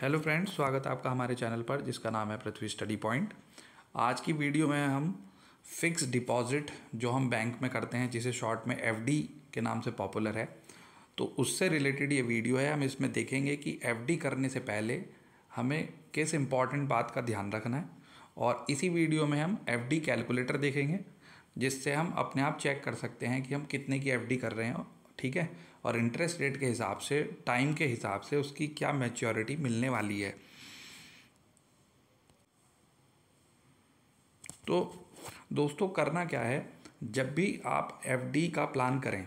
hello friends स्वागत है आपका हमारे चैनल पर जिसका नाम है पृथ्वी स्टडी पॉइंट आज की वीडियो में हम फिक्स डिपॉजिट जो हम बैंक में करते हैं जिसे शॉर्ट में एफ के नाम से पॉपुलर है तो उससे रिलेटेड ये वीडियो है हम इसमें देखेंगे कि एफ करने से पहले हमें किस इम्पॉर्टेंट बात का ध्यान रखना है और इसी वीडियो में हम एफ कैलकुलेटर देखेंगे जिससे हम अपने आप चेक कर सकते हैं कि हम कितने की एफ कर रहे हैं ठीक है और इंटरेस्ट रेट के हिसाब से टाइम के हिसाब से उसकी क्या मैच्योरिटी मिलने वाली है तो दोस्तों करना क्या है जब भी आप एफ का प्लान करें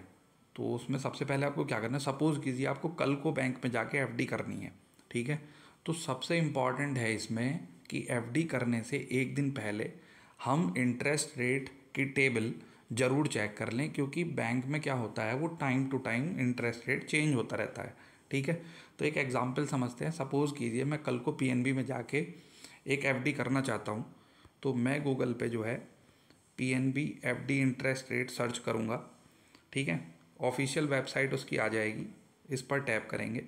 तो उसमें सबसे पहले आपको क्या करना है सपोज़ कीजिए आपको कल को बैंक में जाके एफ करनी है ठीक है तो सबसे इम्पॉर्टेंट है इसमें कि एफ करने से एक दिन पहले हम इंटरेस्ट रेट की टेबल ज़रूर चेक कर लें क्योंकि बैंक में क्या होता है वो time to time interest rate change होता रहता है ठीक है तो एक एग्ज़ाम्पल समझते हैं सपोज़ कीजिए मैं कल को पीएनबी में जाके एक एफडी करना चाहता हूँ तो मैं गूगल पे जो है PNB FD interest rate search करूँगा ठीक है ऑफिशियल वेबसाइट उसकी आ जाएगी इस पर टैप करेंगे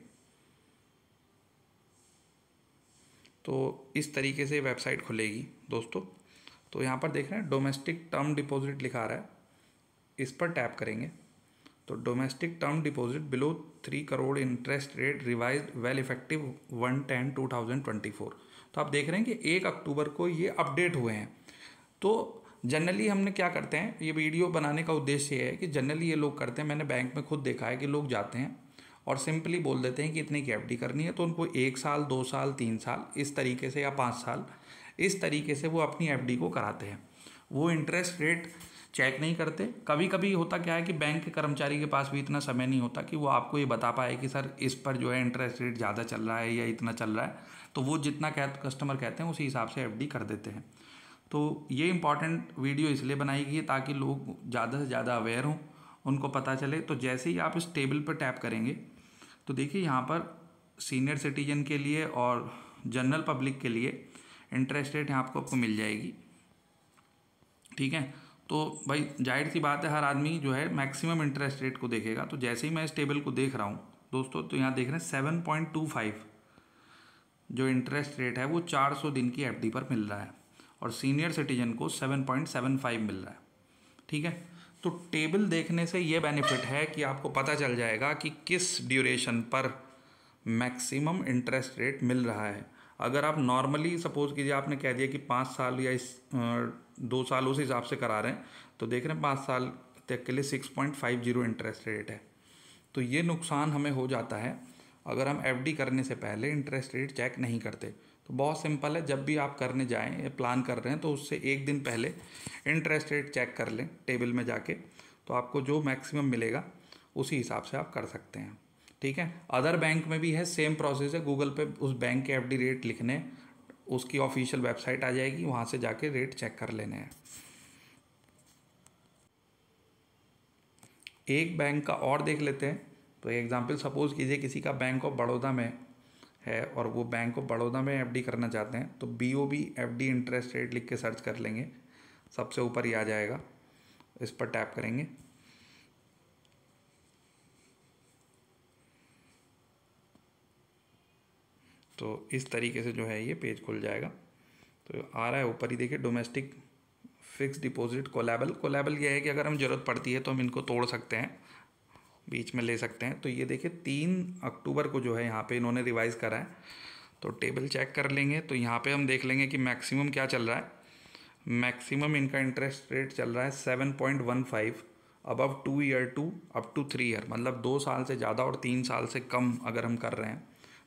तो इस तरीके से वेबसाइट खुलेगी दोस्तों तो यहाँ पर देख रहे हैं डोमेस्टिक टर्म डिपॉजिट लिखा रहा है इस पर टैप करेंगे तो domestic term deposit below three crore interest rate revise well effective one ten two thousand twenty four तो आप देख रहे हैं कि एक अक्टूबर को ये अपडेट हुए हैं तो जनरली हमने क्या करते हैं ये वीडियो बनाने का उद्देश्य है कि जनरली ये लोग करते हैं मैंने बैंक में खुद देखा है कि लोग जाते हैं और सिंपली बोल देते हैं कि इतनी की एफ करनी है तो उनको एक साल दो साल तीन साल इस तरीके से या पाँच साल इस तरीके से वो अपनी एफ को कराते हैं वो इंटरेस्ट रेट चेक नहीं करते कभी कभी होता क्या है कि बैंक के कर्मचारी के पास भी इतना समय नहीं होता कि वो आपको ये बता पाए कि सर इस पर जो है इंटरेस्ट रेट ज़्यादा चल रहा है या इतना चल रहा है तो वो जितना कह कस्टमर कहते हैं उसी हिसाब से एफ कर देते हैं तो ये इंपॉर्टेंट वीडियो इसलिए बनाई गई है ताकि लोग ज़्यादा से ज़्यादा अवेयर हों उनको पता चले तो जैसे ही आप इस टेबल पर टैप करेंगे तो देखिए यहाँ पर सीनियर सिटीजन के लिए और जनरल पब्लिक के लिए इंटरेस्ट रेट यहाँ आपको आपको मिल जाएगी ठीक है तो भाई जाहिर सी बात है हर आदमी जो है मैक्सिमम इंटरेस्ट रेट को देखेगा तो जैसे ही मैं इस टेबल को देख रहा हूँ दोस्तों तो यहाँ देख रहे हैं सेवन पॉइंट टू फाइव जो इंटरेस्ट रेट है वो चार सौ दिन की एफ पर मिल रहा है और सीनियर सिटीजन को सेवन पॉइंट सेवन फाइव मिल रहा है ठीक है तो टेबल देखने से ये बेनिफिट है कि आपको पता चल जाएगा कि किस ड्यूरेशन पर मैक्सिमम इंटरेस्ट रेट मिल रहा है अगर आप नॉर्मली सपोज़ कीजिए आपने कह दिया कि पाँच साल या इस दो साल उस हिसाब से करा रहे हैं तो देख रहे हैं पाँच साल तक के लिए six point five zero interest rate है तो ये नुकसान हमें हो जाता है अगर हम एफ करने से पहले इंटरेस्ट रेट चेक नहीं करते तो बहुत सिंपल है जब भी आप करने जाएँ या प्लान कर रहे हैं तो उससे एक दिन पहले इंटरेस्ट रेट चेक कर लें टेबल में जाके तो आपको जो मैक्सिमम मिलेगा उसी हिसाब से आप कर सकते हैं ठीक है अदर बैंक में भी है सेम प्रोसेस है गूगल पे उस बैंक के एफडी रेट लिखने उसकी ऑफिशियल वेबसाइट आ जाएगी वहाँ से जाके रेट चेक कर लेने हैं एक बैंक का और देख लेते हैं तो एग्ज़ाम्पल सपोज़ कीजिए किसी का बैंक ऑफ बड़ौदा में है और वो बैंक ऑफ बड़ौदा में एफडी करना चाहते हैं तो B O B F D interest rate लिख के सर्च कर लेंगे सबसे ऊपर ही आ जाएगा इस पर टैप करेंगे तो इस तरीके से जो है ये पेज खुल जाएगा तो आ रहा है ऊपर ही देखिए domestic fix deposit callable callable ये है कि अगर हम ज़रूरत पड़ती है तो हम इनको तोड़ सकते हैं बीच में ले सकते हैं तो ये देखिए तीन अक्टूबर को जो है यहाँ पे इन्होंने रिवाइज़ करा है तो टेबल चेक कर लेंगे तो यहाँ पे हम देख लेंगे कि मैक्सिमम क्या चल रहा है मैक्सिमम इनका इंटरेस्ट रेट चल रहा है seven point one five above two year to up to three year मतलब दो साल से ज़्यादा और तीन साल से कम अगर हम कर रहे हैं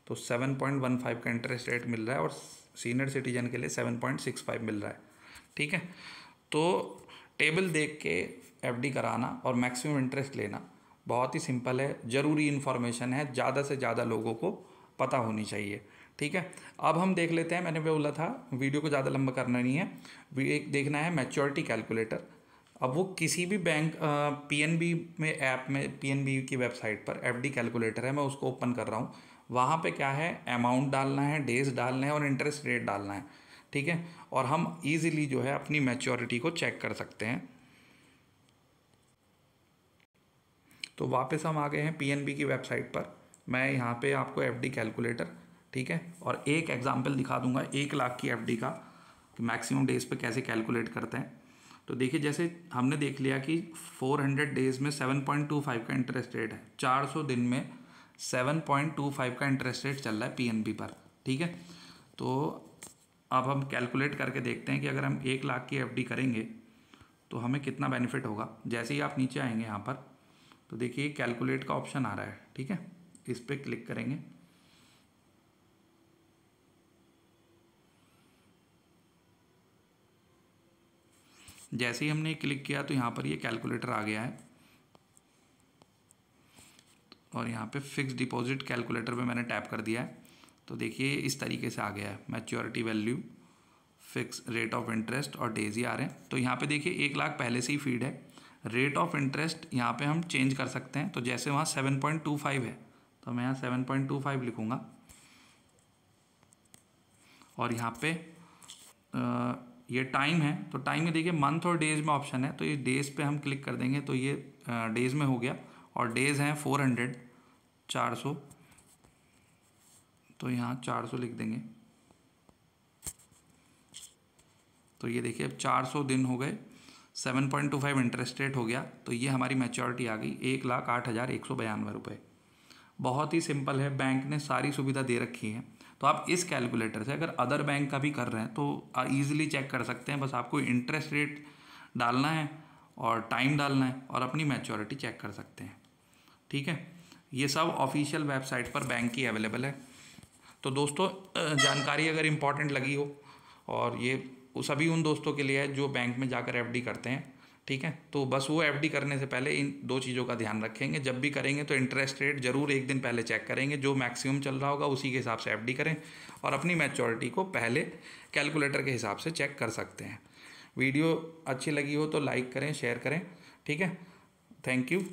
तो सेवन पॉइंट वन फाइव का इंटरेस्ट रेट मिल रहा है और सीनियर सिटीजन के लिए सेवन पॉइंट सिक्स फाइव मिल रहा है ठीक है तो टेबल देख के एफ कराना और मैक्सिमम इंटरेस्ट लेना बहुत ही सिंपल है ज़रूरी इन्फॉर्मेशन है ज़्यादा से ज़्यादा लोगों को पता होनी चाहिए ठीक है अब हम देख लेते हैं मैंने बोला था वीडियो को ज़्यादा लंबा करना नहीं है एक देखना है मैच्योरिटी कैलकुलेटर अब वो किसी भी बैंक पीएनबी में ऐप में पीएनबी की वेबसाइट पर एफडी कैलकुलेटर है मैं उसको ओपन कर रहा हूँ वहाँ पे क्या है अमाउंट डालना है डेज डालना है और इंटरेस्ट रेट डालना है ठीक है और हम इजीली जो है अपनी मैच्योरिटी को चेक कर सकते हैं तो वापस हम आ गए हैं पीएनबी की वेबसाइट पर मैं यहाँ पे आपको एफडी कैलकुलेटर ठीक है और एक एग्ज़ाम्पल दिखा दूंगा एक लाख की एफ का मैक्सिमम डेज पर कैसे कैलकुलेट करते हैं तो देखिए जैसे हमने देख लिया कि 400 डेज में 7.25 का इंटरेस्ट रेट है 400 दिन में 7.25 का इंटरेस्ट रेट चल रहा है पीएनबी पर ठीक है तो अब हम कैलकुलेट करके देखते हैं कि अगर हम एक लाख की एफडी करेंगे तो हमें कितना बेनिफिट होगा जैसे ही आप नीचे आएंगे यहाँ पर तो देखिए कैलकुलेट का ऑप्शन आ रहा है ठीक है इस पर क्लिक करेंगे जैसे ही हमने क्लिक किया तो यहाँ पर ये कैलकुलेटर आ गया है और यहाँ पे फिक्स डिपॉजिट कैलकुलेटर पे मैंने टैप कर दिया है तो देखिए इस तरीके से आ गया है maturity value fix rate of interest और ही आ रहे हैं तो यहाँ पे देखिए एक लाख पहले से ही फीड है रेट ऑफ इंटरेस्ट यहाँ पे हम चेंज कर सकते हैं तो जैसे वहाँ सेवन पॉइंट टू फाइव है तो मैं यहाँ सेवन पॉइंट टू फाइव लिखूँगा और यहाँ पे ये टाइम है तो टाइम में देखिए मंथ और डेज में ऑप्शन है तो ये डेज पे हम क्लिक कर देंगे तो ये डेज में हो गया और डेज हैं फोर हंड्रेड चार सौ तो यहाँ चार सौ लिख देंगे तो ये देखिए अब चार सौ दिन हो गए seven point two five interest rate हो गया तो ये हमारी मेच्योरिटी आ गई एक लाख आठ हज़ार एक सौ बयानवे रुपये बहुत ही सिंपल है बैंक ने सारी सुविधा दे रखी है तो आप इस कैलकुलेटर से अगर अदर बैंक का भी कर रहे हैं तो ईजिली चेक कर सकते हैं बस आपको इंटरेस्ट रेट डालना है और टाइम डालना है और अपनी मैच्योरिटी चेक कर सकते हैं ठीक है ये सब ऑफिशियल वेबसाइट पर बैंक की अवेलेबल है तो दोस्तों जानकारी अगर इम्पॉर्टेंट लगी हो और ये सभी उन दोस्तों के लिए है जो बैंक में जाकर एफडी करते हैं ठीक है तो बस वो एफडी करने से पहले इन दो चीज़ों का ध्यान रखेंगे जब भी करेंगे तो इंटरेस्ट रेट जरूर एक दिन पहले चेक करेंगे जो मैक्सिमम चल रहा होगा उसी के हिसाब से एफडी करें और अपनी मैच्योरिटी को पहले कैलकुलेटर के हिसाब से चेक कर सकते हैं वीडियो अच्छी लगी हो तो लाइक करें शेयर करें ठीक है थैंक यू